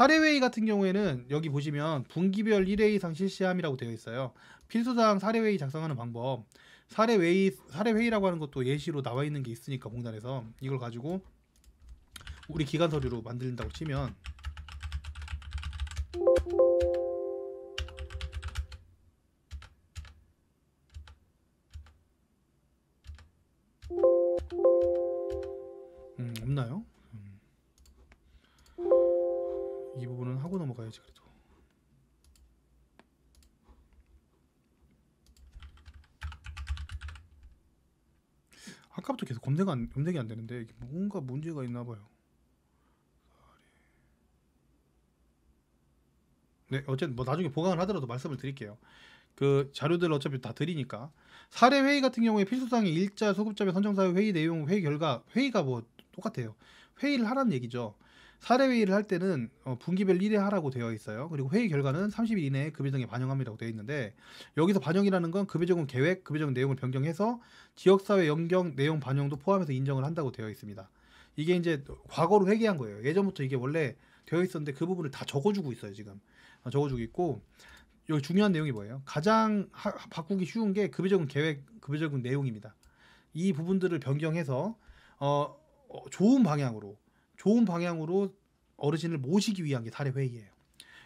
사례회의 같은 경우에는 여기 보시면 분기별 1회 이상 실시함이라고 되어 있어요. 필수사항 사례회의 작성하는 방법 사례회의, 사례회의라고 하는 것도 예시로 나와 있는 게 있으니까 공단에서 이걸 가지고 우리 기간 서류로 만든다고 치면 음, 없나요? 이 부분은 하고 넘어가야지 그래도 아까부터 계속 검색이 안, 검색이 안 되는데 뭔가 문제가 있나 봐요 네 어쨌든 뭐 나중에 보강을 하더라도 말씀을 드릴게요 그 자료들 어차피 다 드리니까 사례 회의 같은 경우에 필수사항이 일자 소급자의 선정사회 회의 내용 회의 결과 회의가 뭐 똑같아요 회의를 하라는 얘기죠 사례회의를 할 때는 어, 분기별 1회 하라고 되어 있어요. 그리고 회의 결과는 30일 이내에 급여정에 반영합니다고 되어 있는데 여기서 반영이라는 건 급여정은 계획, 급여정 내용을 변경해서 지역사회 연경 내용 반영도 포함해서 인정을 한다고 되어 있습니다. 이게 이제 과거로 회귀한 거예요. 예전부터 이게 원래 되어 있었는데 그 부분을 다 적어주고 있어요 지금 어, 적어주고 있고 여기 중요한 내용이 뭐예요? 가장 하, 바꾸기 쉬운 게 급여적은 계획, 급여적은 내용입니다. 이 부분들을 변경해서 어, 어 좋은 방향으로 좋은 방향으로 어르신을 모시기 위한 게 사례 회의예요.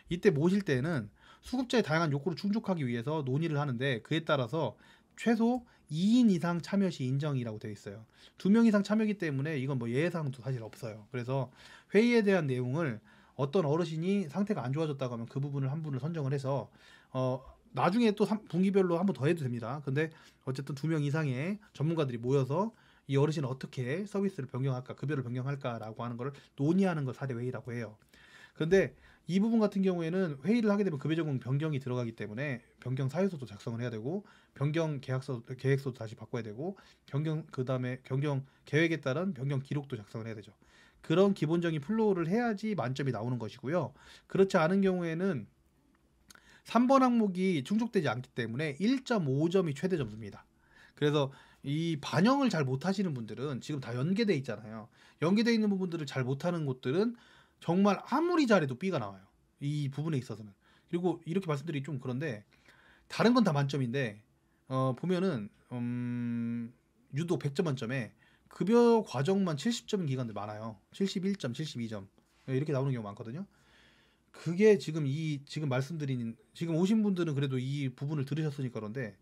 이때 모실 때는 수급자의 다양한 욕구를 충족하기 위해서 논의를 하는데 그에 따라서 최소 2인 이상 참여 시 인정이라고 되어 있어요. 2명 이상 참여기 때문에 이건 뭐 예상도 사실 없어요. 그래서 회의에 대한 내용을 어떤 어르신이 상태가 안 좋아졌다고 하면 그 부분을 한 분을 선정을 해서 어 나중에 또 분기별로 한 번 더 해도 됩니다. 근데 어쨌든 2명 이상의 전문가들이 모여서 이 어르신 어떻게 서비스를 변경할까, 급여를 변경할까라고 하는 것을 논의하는 걸 4대 회의라고 해요. 그런데 이 부분 같은 경우에는 회의를 하게 되면 급여 적용 변경이 들어가기 때문에 변경 사유서도 작성을 해야 되고 변경 계약서 계획서도 다시 바꿔야 되고 변경 그다음에 변경 계획에 따른 변경 기록도 작성을 해야 되죠. 그런 기본적인 플로우를 해야지 만점이 나오는 것이고요. 그렇지 않은 경우에는 3번 항목이 충족되지 않기 때문에 1.5점이 최대 점수입니다. 그래서 이 반영을 잘 못하시는 분들은 지금 다 연계돼 있잖아요. 연계돼 있는 부분들을 잘 못하는 곳들은 정말 아무리 잘해도 B가 나와요. 이 부분에 있어서는. 그리고 이렇게 말씀드리기 좀 그런데 다른 건 다 만점인데 어 보면은 음 유도 100점 만점에 급여 과정만 70점인 기간들 많아요. 71점, 72점. 이렇게 나오는 경우 많거든요. 그게 지금 이 지금 말씀드린 지금 오신 분들은 그래도 이 부분을 들으셨으니까 그런데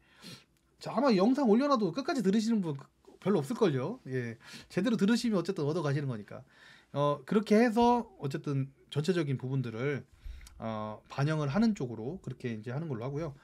아마 영상 올려놔도 끝까지 들으시는 분 그, 별로 없을걸요. 예. 제대로 들으시면 어쨌든 얻어가시는 거니까. 어, 그렇게 해서 어쨌든 전체적인 부분들을 어, 반영을 하는 쪽으로 그렇게 이제 하는 걸로 하고요.